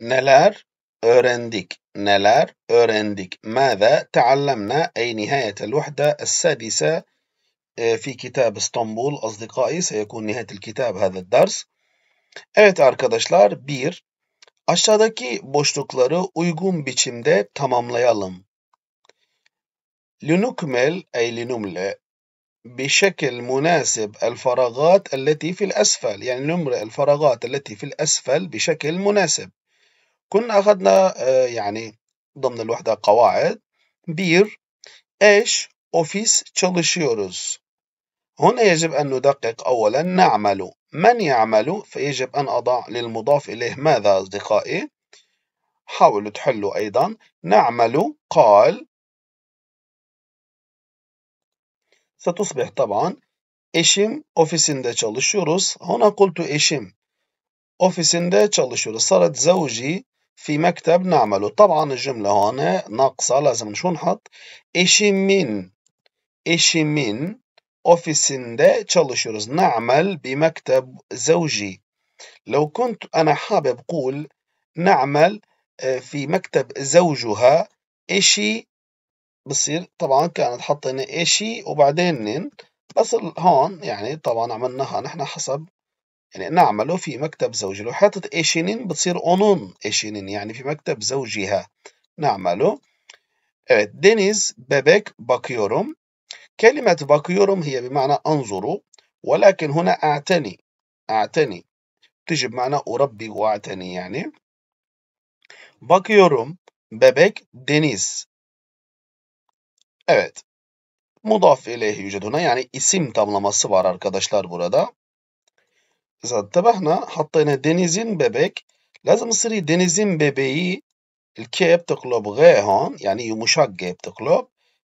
Neler öğrendik? Neler öğrendik? ماذا تعلمنا؟ أي نهاية الوحدة السادسة في كتاب İstanbul أصدقائي سيكون نهاية الكتاب هذا الدرس. Evet arkadaşlar bir Aşağıdaki boşlukları uygun biçimde tamamlayalım. لنكمل أي لنملا بشكل مناسب الفراغات التي في الأسفل يعني نملئ الفراغات التي في الأسفل بشكل مناسب كنا أخذنا آه، يعني ضمن الوحدة قواعد بير إيش أوفيس تشالشيوروز هنا يجب أن ندقق أولا نعمل من يعمل فيجب أن أضع للمضاف إليه ماذا أصدقائي حاولوا تحلوا أيضا نعمل قال ستصبح طبعا eşim ofisinde هنا قلت kultu اوفيس ofisinde çalışıyoruz. صارت زوجي في مكتب نعمله طبعا الجملة هون ناقصة لازم شو نحط من من eşimin دا çalışıyoruz نعمل بمكتب زوجي لو كنت أنا حابب قول نعمل آه، في مكتب زوجها إشي بصير طبعا كانت حطينا إشي وبعدين نن بس هون يعني طبعا عملناها نحن حسب يعني أنا عمله في مكتب زوجي لو حطت eşinin بتصير onun eşinin yani في مكتب زوجها نعمله Evet deniz bebek bakıyorum. Kelimet bakıyorum hiye بمعنى أنظر ولكن هنا أعتني أعتني تجي بمعنى أربي وأعتني يعني bakıyorum bebek deniz. Evet. Mudaf ileyhi yüced huna yani isim tamlaması var arkadaşlar burada. إذا انتبهنا حطينا دينيزين بيبيك لازم تصيري دينيزين بيبيي الكي بتقلب غي هون يعني مشقة بتقلب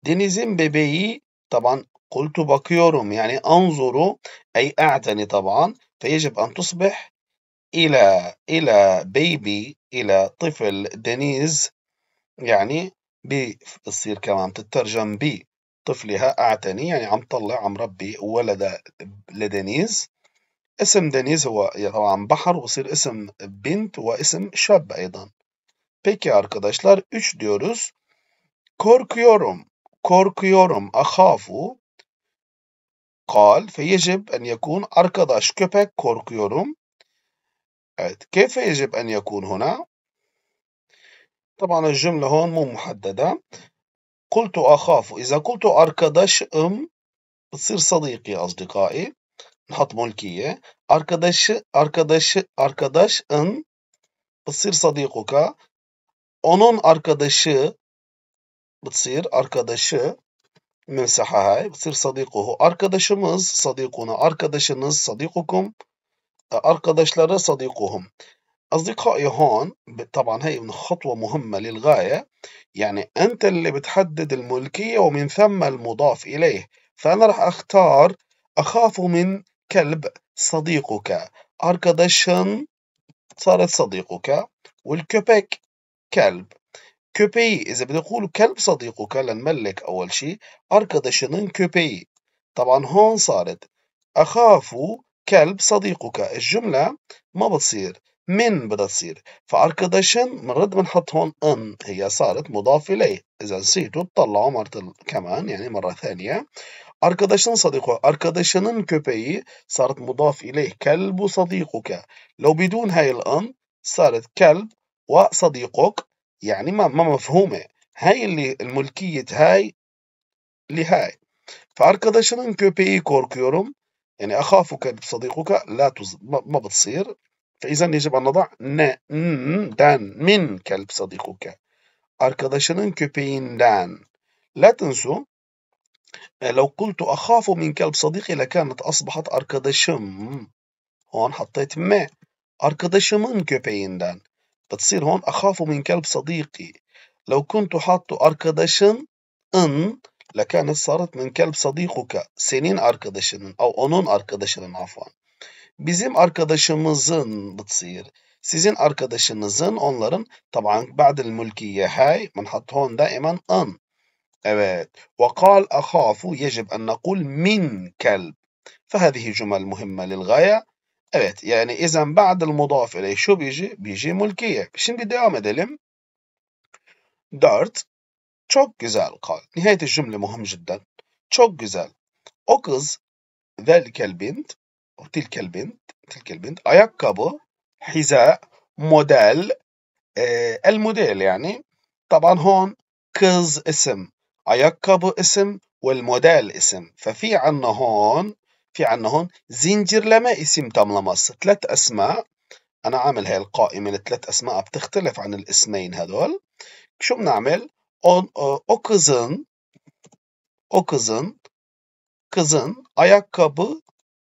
دينيزين بيبيي طبعا قلت بكيورم يعني انظروا أي أعتني طبعا فيجب أن تصبح إلى إلى بيبي إلى طفل دينيز يعني بتصير كمان بتترجم بي طفلها أعتني يعني عم طلع عم ربي ولد لدينيز اسم دانيز هو طبعا bahar ويصير اسم بنت واسم شاب أيضا. Peki arkadaşlar 3 diyoruz. Korkuyorum. Korkuyorum. Ahafu. Kal. Feyecib en yakun. Arkadaş köpek korkuyorum. Evet. Keyfe yecib en yakun huna. Taban cümle hon mu muhaddede. Kultu ahafu. İza kultu arkadaşım. Bısır sadiqi azdikai. نحط ملكية أركدش أركدش إن بتصير صديقك onun arkadaşı بتصير arkadaşı نمسحها هاي بتصير صديقه arkadaşımız صديقنا arkadaşınız صديقكم e, arkadaşları صديقهم أصدقائي هون طبعا هي من خطوة مهمة للغاية يعني أنت اللي بتحدد الملكية ومن ثم المضاف إليه فأنا راح أختار أخاف من كلب صديقك أركضشن صارت صديقك والكوبيك كلب كوبي إذا أقول كلب صديقك لنملك أول شيء أركضشن كوبي طبعا هون صارت أخاف كلب صديقك الجملة ما بتصير من بدها تصير فأركضشن بنرد بنحط هون ان هي صارت مضاف اليه اذا نسيتوا تطلعوا مرة كمان يعني مرة ثانية Arkadaşın صديقه arkadaşının köpeği صارت مضاف إليه كلب صديقك لو بدون هاي الأن صارت كلب وصديقك يعني ما ما مفهومة هاي اللي الملكية هاي لهاي فarkadaşının köpeği korkuyorum يعني أخاف كلب صديقك لا تز... ما بتصير فإذا يجب أن نضع ن دان من كلب صديقك arkadaşının köpeğinden. La تنسوا آه، لو قلت أخاف من كلب صديقي لكانت أصبحت أركدشم هون حطيت ما كبين köpeğinden. بتصير هون أخاف من كلب صديقي. لو كنت حاطه arkadaşın إن لكانت صارت من كلب صديقك سنين arkadaşının أو أنون arkadaşının عفوا. Bizim arkadaşımızın بتصير sizin arkadaşınızın أونلرن طبعا بعد الملكية هاي بنحط هون دائما إن أبات وقال أخاف يجب أن نقول من كلب فهذه جمل مهمة للغاية أبات يعني إذا بعد المضاف إليه شو بيجي بيجي ملكية بدي devam edelim دارت Çok güzel قال نهاية الجملة مهم جدا Çok güzel O kız ذلك البنت أو تلك البنت تلك البنت ayakkabı حذاء موديل آه الموديل يعني طبعا هون كز اسم أيقب اسم والمودال اسم ففي عنا هون في عنا هون زنجر لما اسم تملمص ثلاث أسماء أنا عامل هاي القائمة لثلاث أسماء بتختلف عن الاسمين هدول شو بنعمل أوكزن أوكزن كزن أيقب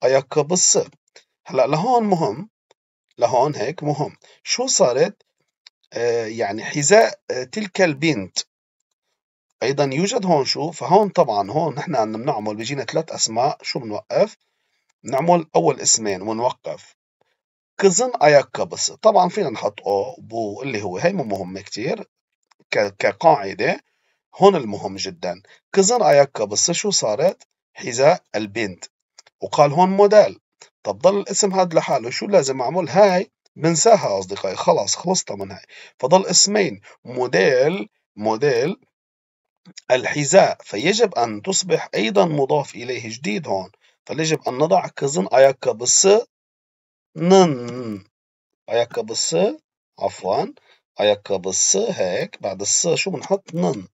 أيقب الس هلا لهون مهم لهون هيك مهم شو صارت آه يعني حذاء آه تلك البنت ايضا يوجد هون شو فهون طبعا هون نحن عم بنعمل بيجينا ثلاث اسماء شو بنوقف بنعمل اول اسمين ونوقف كزن بس طبعا فينا نحط او بو اللي هو هي مو مهمه كثير كقاعده هون المهم جدا كزن بس شو صارت حذاء البنت وقال هون موديل طب ضل الاسم هذا لحاله شو لازم اعمل هاي بنساها اصدقائي خلاص خلصت من هاي فضل اسمين موديل موديل الحذاء فيجب أن تصبح أيضا مضاف إليه جديد هون فيجب أن نضع كزن أياكابس نن أياكابس عفوا أياكابس هيك بعد الس شو بنحط نن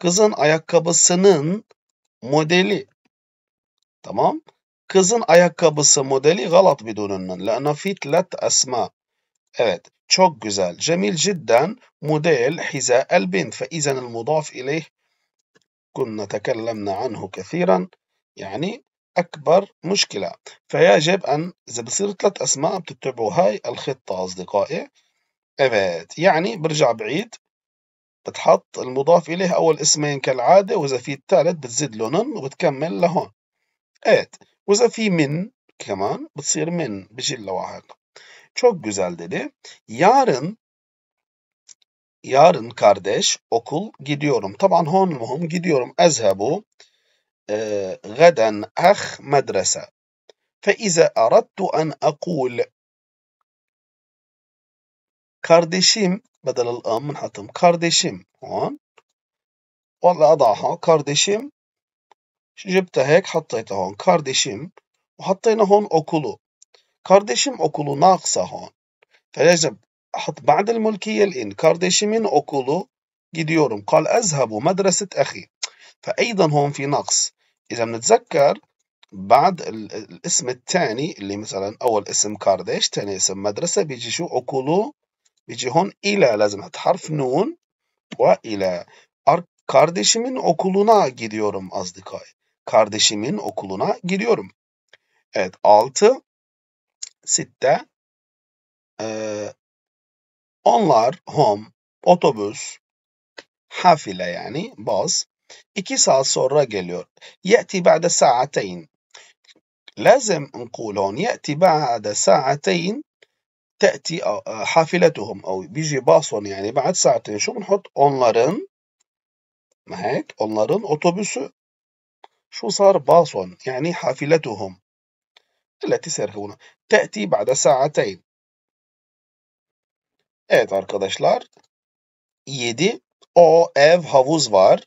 كزن أياكابس نن موديلي تمام كزن أياكابس موديلي غلط بدون النن لأنه في ثلاث أسماء evet çok güzel جميل جدا موديل حذاء البنت فإذا المضاف إليه كنا تكلمنا عنه كثيرا يعني أكبر مشكلة فيجب أن إذا بصير ثلاث أسماء بتتبعوا هاي الخطة أصدقائي أبات يعني برجع بعيد بتحط المضاف إليه أول اسمين كالعادة وإذا في الثالث بتزيد له نن وبتكمل لهون أت وإذا في من كمان بتصير من بجي لواحق شوك جزال دي يارن yarın kardeş okul gidiyorum. Taban honum gidiyorum. Ezhebu غدا أخ مدرسة فإذا أردت أن أقول kardeşim بدل amın hatım. kardeşim هون والله أضعها kardeşim جبتها hek حطيتها hon. kardeşim وحطينا hon okulu kardeşim okulu ناقصة hon. فيجب أحط بعد الملكية الإن من أوكولو جديورم قال أذهب مدرسة أخي فأيضا هون في نقص إذا بنتذكر بعد الاسم الثاني اللي مثلا أول اسم كارديش ثاني اسم مدرسة بيجي شو أوكولو بيجي هون إلى لازم أحط حرف نون وإلى Kardeşimin okuluna أصدقائي Azdikay. Kardeşimin أوكولونا جيديورم Evet 6 ستة e, Onlar home, otobüs, hafile yani bus, iki saat sonra geliyor. Yeti ba'de saateyn. لازم نقول هون يأتي بعد ساعتين تأتي حافلتهم أو بيجي باصون يعني بعد ساعتين شو بنحط onların ما هيك onların otobüsü شو صار باصون يعني حافلتهم التي سيركبونها تأتي بعد ساعتين Evet arkadaşlar. 7. O ev havuz var.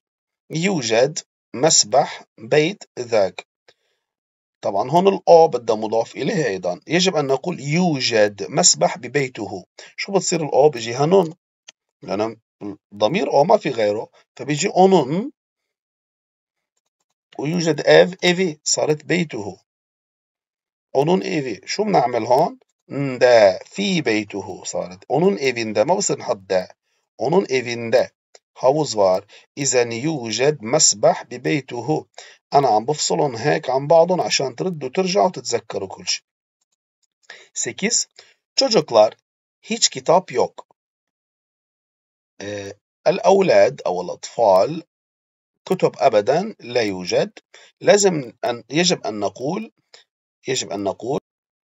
يوجد مسبح بيت ذاك. طبعا هون الأو بدها مضاف إليه أيضا. يجب أن نقول يوجد مسبح ببيته. شو بتصير الأو بيجي هنون. لأن ضمير أو ما في غيره. فبيجي أونون ويوجد اف ايفي صارت بيته. أونون ايفي. شو بنعمل هون؟ da fi beytuhu saret. Onun evinde mavsın hadda. Onun evinde havuz var. إذا يوجد مسبح ببيته. أنا عم بفصلهم هيك عن بعضهم عشان تردوا ترجعوا تتذكروا كل شيء. 8. Çocuklar hiç kitap yok. Ee, الأولاد أو الأطفال كتب أبدا لا يوجد. لازم أن يجب أن نقول يجب أن نقول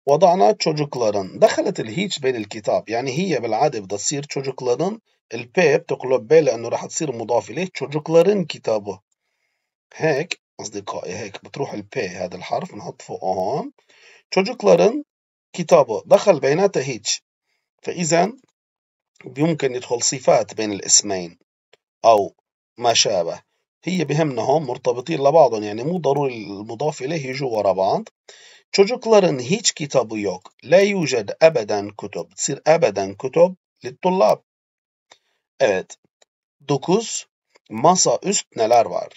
وضعنا çocukların. دخلت الهيتش بين الكتاب يعني هي بالعادة بدها تصير çocukların. البي بتقلب بي لأنه راح تصير مضاف إليه çocukların كتابه هيك أصدقائي هيك بتروح البي هذا الحرف نحط فوقه هون. Çocukların كتابه دخل بيناتها هيتش فإذا بيمكن يدخل صفات بين الاسمين أو ما شابه هي بهمنا هون مرتبطين لبعضهم يعني مو ضروري المضاف إليه يجوا ورا بعض Çocukların hiç kitabı yok. La yujed ebeden kutub. Sir ebeden kutub littullab. Evet. 9. Masa üst neler var?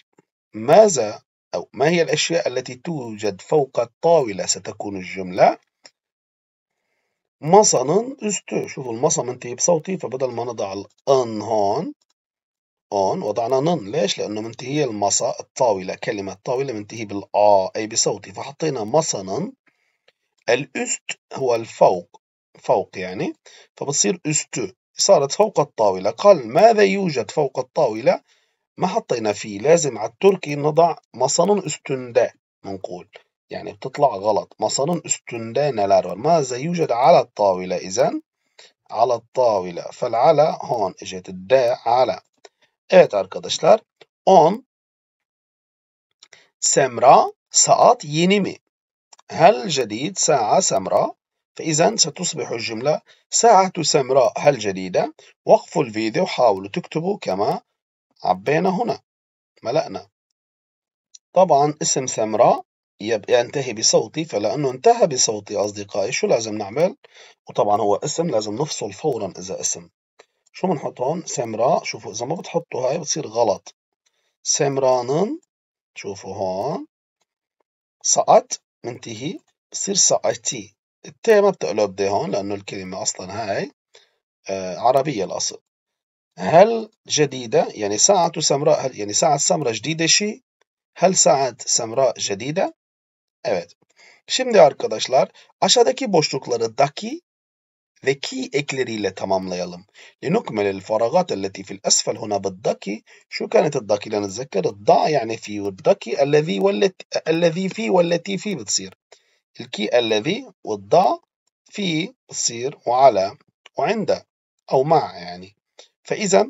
Maza أو ما هي الأشياء التي توجد فوق الطاولة ستكون الجملة masanın üstü. Şuful masa mentiği بصوتي فبدل ما نضع الأن هون on وضعنا نن ليش؟ لأنه منتهي المصا الطاولة كلمة طاولة منتهي بالآ أي بصوتي فحطينا مصا none الأست هو الفوق فوق يعني فبتصير أست صارت فوق الطاولة قال ماذا يوجد فوق الطاولة؟ ما حطينا فيه لازم على التركي نضع مصن استندا منقول يعني بتطلع غلط مصن استندا نلار ماذا يوجد على الطاولة إذا على الطاولة فالعلى هون اجت الداء على Evet arkadaşlar. On Semra saat yeni mi? Hel cedid sa'a semra. فإذا ستصبح الجملة ساعة سمراء هل جديدة؟ وقفوا الفيديو وحاولوا تكتبوا كما عبينا هنا ملأنا طبعا اسم سمراء ينتهي بصوتي فلأنه انتهى بصوتي أصدقائي شو لازم نعمل؟ وطبعا هو اسم لازم نفصل فورا إذا اسم شو بنحط هون؟ سمراء شوفوا إذا ما بتحطوا هاي بتصير غلط سمران شوفوا هون سقط منتهي بصير سقطي التاء ما بتقلب دي إيه هون لأنه الكلمة أصلا هاي آه عربية الأصل هل جديدة يعني ساعة سمراء هل يعني ساعة سمراء جديدة شيء هل ساعة سمراء جديدة؟ جديde? Evet. Şimdi arkadaşlar aşağıdaki boşlukları daki ذكي إكليري ليلم لنكمل الفراغات التي في الأسفل هنا بالدكي شو كانت الدكي لنتذكر الضاء يعني في والدكي الذي والتي الذي في والتي في بتصير الكي الذي والضاء في بتصير وعلى وعند أو مع يعني فإذا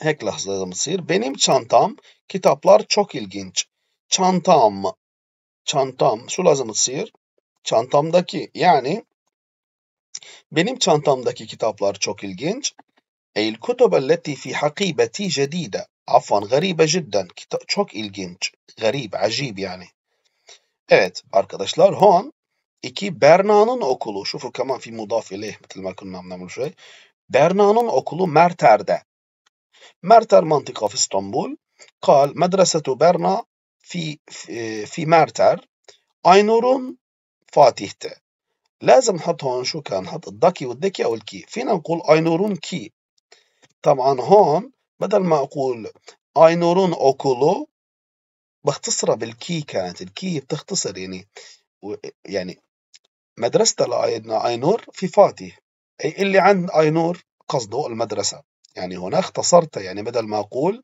هيك لحظة لازم تصير بينيم تشانتام كتابلار تشوكي ilginç تشانتام تشانتام شو لازم تصير تشانتام دكي يعني Benim çantamdaki kitaplar çok ilginç. El kutub التي في حقيبتي جديدة. Afwan garibe cidden. Kita- çok ilginç. Garip, acib yani. Evet arkadaşlar hon iki Berna'nın okulu şu furkaman fi mudaf ileyh metilma kunna şey. Berna'nın okulu Merter'de. Merter mantıka fi İstanbul. Kal medresetu Berna fi, fi, e, fi Merter. Aynur'un Fatih'te. لازم نحط هون شو كان نحط الدكي والدكي او الكي فينا نقول اينورون كي طبعا هون بدل ما اقول اينورون اوكولو بختصرها بالكي كانت الكي بتختصر يعني يعني مدرسة لعيدنا اينور في فاتي اي اللي عند اينور قصده المدرسة يعني هنا اختصرت يعني بدل ما اقول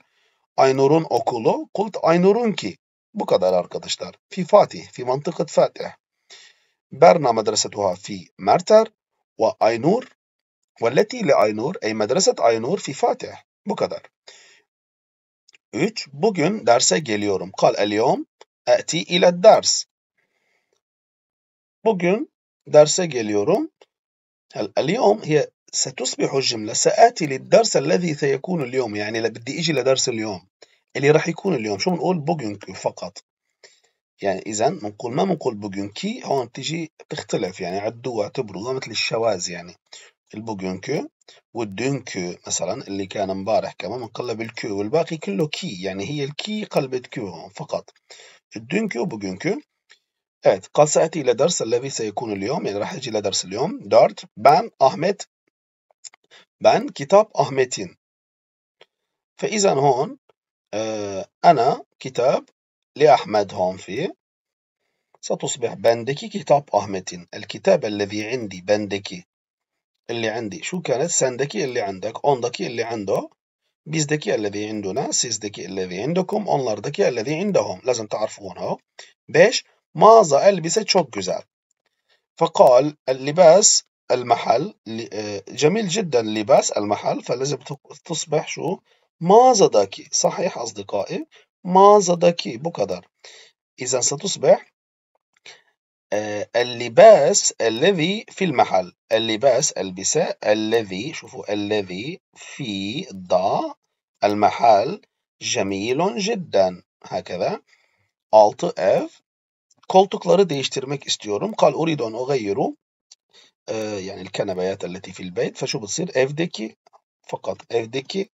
اينورون اوكولو قلت اينورون كي بقدر kadar في فاتي في منطقة فاتح برنا مدرستها في مرتر وأينور والتي لأينور أي مدرسة أينور في فاتح bu kadar. 3. Bugün derse geliyorum. اليوم أتي إلى الدرس. Bugün درس geliyorum. اليوم هي ستصبح الجملة سآتي للدرس الذي سيكون اليوم يعني بدي أجي لدرس اليوم اللي راح يكون اليوم شو بنقول بوجنك فقط يعني إذا بنقول ما بنقول بوغيونكي هون بتيجي بتختلف يعني عدوا اعتبروها مثل الشواز يعني البوغيونكو والدونكو مثلا اللي كان امبارح كمان بنقلب الكو والباقي كله كي يعني هي الكي قلبت كو هون فقط الدونكو بوغيونكو ايه قال سأتي إلى درس الذي سيكون اليوم يعني راح أجي لدرس اليوم دارت بان أحمد بان كتاب أحمدين فإذا هون آه أنا كتاب لأحمد في ستصبح بندكي كتاب أحمد الكتاب الذي عندي بندكي اللي عندي شو كانت سندكي اللي عندك أوندكي اللي عنده بيزدكي الذي عندنا سيزدكي الذي عندكم أونلاردكي الذي عندهم لازم تعرفونها باش ماذا ألبسة شوك جزال فقال اللباس المحل آه، جميل جدا لباس المحل فلازم تصبح شو ماذا داكي صحيح أصدقائي mağazadaki bu kadar. İzen satusbih اللباس الذي في المحل اللباس البساء الذي شوفوا الذي da ضع المحل جميل جدا هكذا Altı ev koltukları değiştirmek istiyorum kal uridu en ugayru ee, yani الكنبيات fil في البيت فشو بتصير evdeki fakat evdeki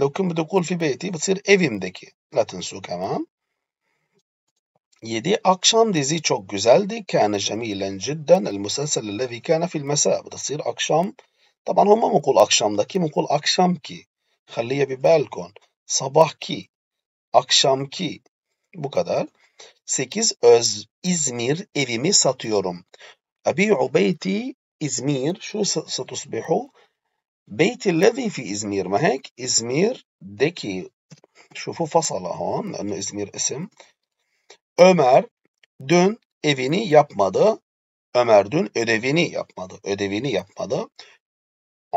لو كنت بتقول في بيتي بتصير evimdeki Latinsu tamam. 7 akşam dizi çok güzeldi. Kana cemilen cidden el muselsel lezi kana fil mesa. بتصير akşam. طبعا هما مو يقول akşamdaki مو يقول akşamki. خليها ببالكم. Sabahki. Akşamki. Bu kadar. 8 öz İzmir evimi satıyorum. Abi ubeyti İzmir şu satusbihu بيت الذي في إزمير ما هيك إزمير ديكي شوفوا فصل هون لأنه إزمir isim. Ömer dün evini yapmadı. Ömer dün ödevini yapmadı. Ödevini yapmadı.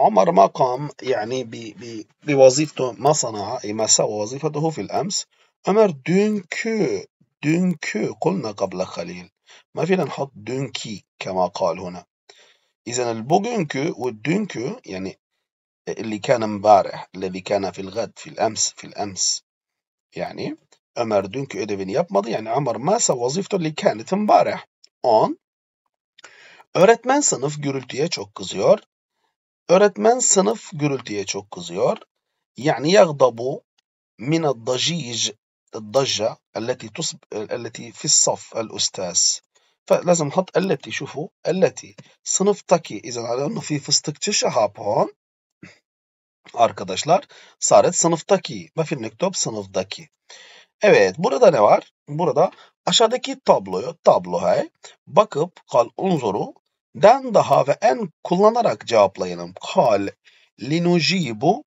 عمر ما قام يعني بوظيفته ما صنع أي ما سوى وظيفته في الأمس أمر dünkü dünkü قلنا قبل قليل ما فينا نحط dünkü كما قال هنا إذا البوغنكو والدنكو يعني اللي كان امبارح الذي كان في الغد في الأمس في الأمس يعني عمر دونك يدفن يبمض يعني عمر ما سوى وظيفته اللي كانت امبارح اون öğretmen sınıf gürültüye çok kızıyor. Öğretmen sınıf gürültüye çok kızıyor. يعني يغضب من الضجيج الضجة التي تصب التي في الصف الأستاذ فلازم نحط التي شوفوا التي صنف تكي إذا على أنه في فستك تشهاب هون arkadaşlar Saret sınıftaki. Bakın top sınıftaki. Evet burada ne var? Burada aşağıdaki tabloyu tabloya bakıp kal unzuru den daha ve en kullanarak cevaplayalım. Kal linujibu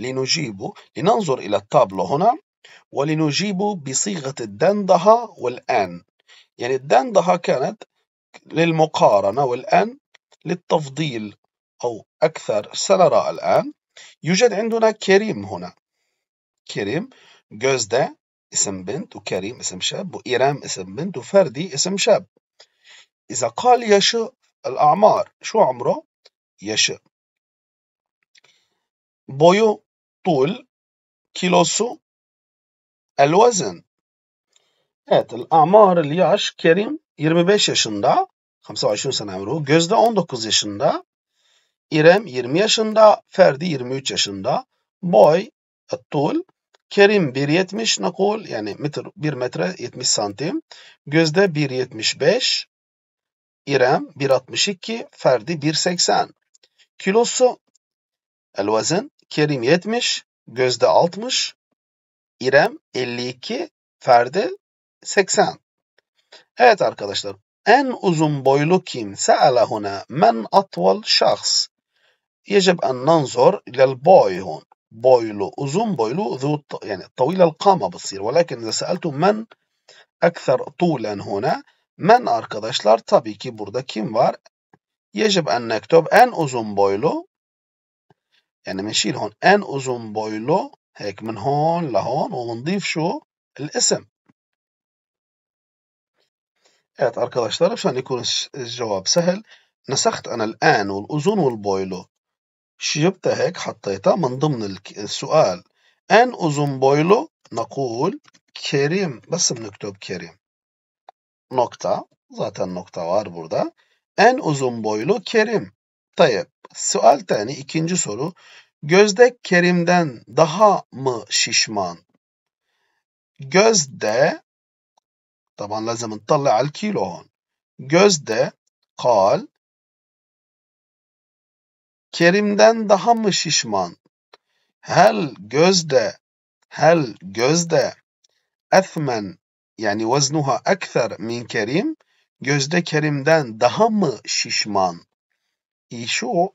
linujibu linanzur ila tablo huna ve linujibu bi sigati den daha vel en. Yani den daha kanet للمقارنة والآن للتفضيل أو أكثر سنرى الآن يوجد عندنا كريم هنا كريم جوزدا اسم بنت وكريم اسم شاب وإيرام اسم بنت وفردي اسم شاب إذا قال يشب الأعمار شو عمره؟ يشب بويو طول كيلوسو الوزن هات Evet, Amar yaş Kerim 25 يشندا 25 سنة ömrü. جوزدا 19 yaşında, İrem 20 yaşında, Ferdi 23 yaşında. Boy, Attul, Kerim 1.70 nakul yani metre, 1 metre 70 santim. Gözde 1.75. İrem 1.62. Ferdi 1.80. Kilosu el vazın Kerim 70. Gözde 60. İrem 52. Ferdi 80. Evet arkadaşlar. En uzun boylu kimse alahuna men atval şahs. يجب أن ننظر إلى البوي هون بويلو أزوم بويلو ذو يعني طويلة القامة بتصير ولكن إذا سألته من أكثر طولا هنا من arkadaşlar طبي كيبوردا كيمبار يجب أن نكتب أن أزوم بويلو يعني بنشيل هون أن أزوم بويلو هيك من هون لهون ونضيف شو؟ الاسم Evet إيه، عشان يكون الجواب سهل نسخت أنا الآن والأزون والبويلو شجبتها هيك hatta من ضمن السؤال En uzun boylu, nakul Kerim. basım nokta Kerim? Nokta. Zaten nokta var burada. En uzun boylu Kerim. Tayyip. Sual tane ikinci soru. Gözdek Kerim'den daha mı şişman? Gözde طبعا لازم نطلع الكيلو هون. Gözde kal Kerim'den daha mı şişman? Hel gözde هل gözde أثمن yani وزنها أكثر من كريم gözde kerimden daha mı şişman el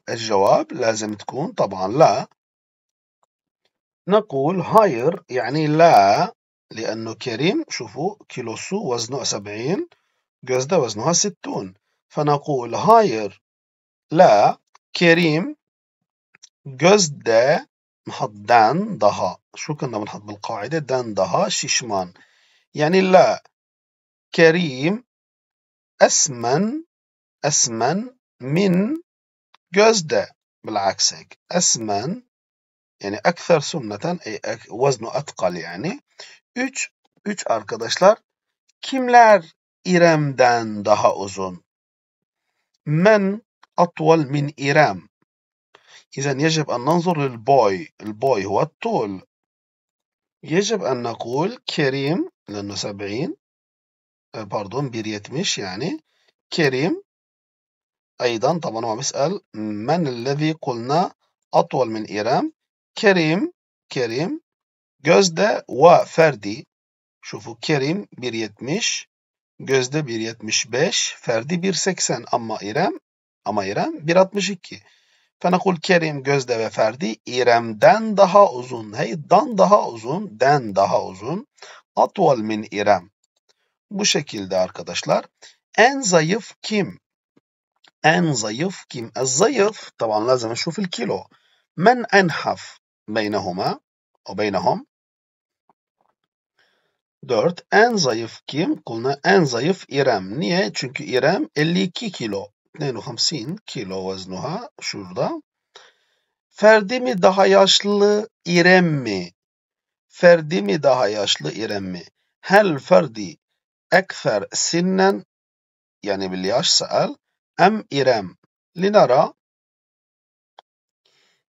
الجواب لازم تكون طبعا لا نقول هاير يعني لا لأنه كريم شوفوا كيلوسو وزنه 70 جوزدا وزنها 60 فنقول هاير لا Kerim gözde den daha. Şu kanda mınhat bil kaide den daha şişman. Yani la kerim esmen esmen min gözde بالعكس هيك yani ekser sumneten e, e, veznu atkal yani. Üç, üç arkadaşlar kimler İrem'den daha uzun? Men أطول من إيرام إذا يجب أن ننظر للبوي البوي هو الطول يجب أن نقول كريم لأنه سبعين آه، باردون مش يعني كريم أيضا طبعا هو بيسأل من الذي قلنا أطول من إيرام كريم كريم جوزدة وفردي شوفوا كريم مش 70 بيريت مش باش فردي بير سكسن أما إيرام Ama İrem 1.62. Fenakul Kerim Gözde ve Ferdi İrem'den daha uzun. Hey dan daha uzun. Den daha uzun. Atval min İrem. Bu şekilde arkadaşlar. En zayıf kim? En zayıf kim? Ez zayıf. Taban lazım نشوف kilo. Men enhaf beynehuma. O beynehum. Dört En zayıf kim? Kuluna en zayıf İrem. Niye? Çünkü İrem 52 kilo. 52 kilo vaznuha şurada. Ferdi mi daha yaşlı İrem mi? Ferdi mi daha yaşlı İrem mi? Hel ferdi ekfer sinnen yani يعني yaş سأل em İrem linara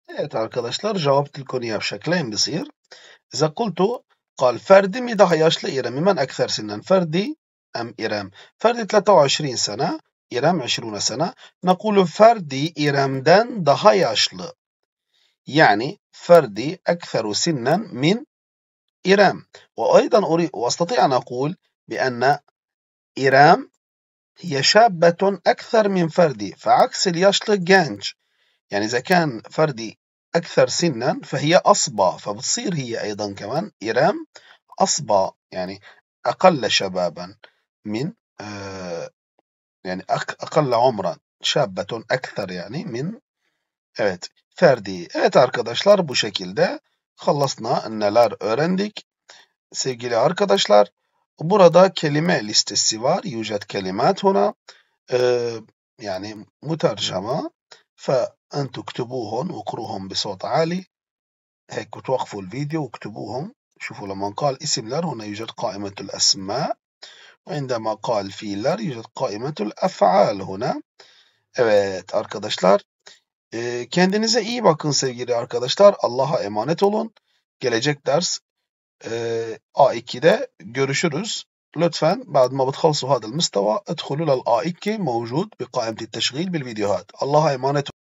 Evet arkadaşlar cevap konuya بشكلين بصير إذا قلت قال فردي مي ده yaşlı إرم من أكثر سنا فردي أم إرم فردي 23 سنة إيرم عشرون سنة نقول فردي إيرمدن daha yaşlı يعني فردي أكثر سنا من إيرام وأيضا أريد وأستطيع أن أقول بأن إيرام هي شابة أكثر من فردي فعكس اليشل جانج يعني إذا كان فردي أكثر سنا فهي أصبع فبتصير هي أيضا كمان إيرام أصبع يعني أقل شبابا من آه، يعني أقل عمرا şabbe ekser yani min evet ferdi. Evet arkadaşlar bu şekilde halasna neler öğrendik. Sevgili arkadaşlar burada kelime listesi var. Yücet kelimat huna yani mütercama fe en tuktubuhun ukruhum bi sot ali هيك بتوقفوا الفيديو واكتبوهم شوفوا لما قال اسم لار هنا يوجد قائمة الأسماء عندما قال fiiller yüzet kaimetul ef'al huna. Evet arkadaşlar. Ee, kendinize iyi bakın sevgili arkadaşlar. Allah'a emanet olun. Gelecek ders e, A2'de görüşürüz. Lütfen, بعد ما بتخلصوا هذا المستوى ادخلوا للآ 2 موجود بقائمة التشغيل بالفيديوهات الله أمانته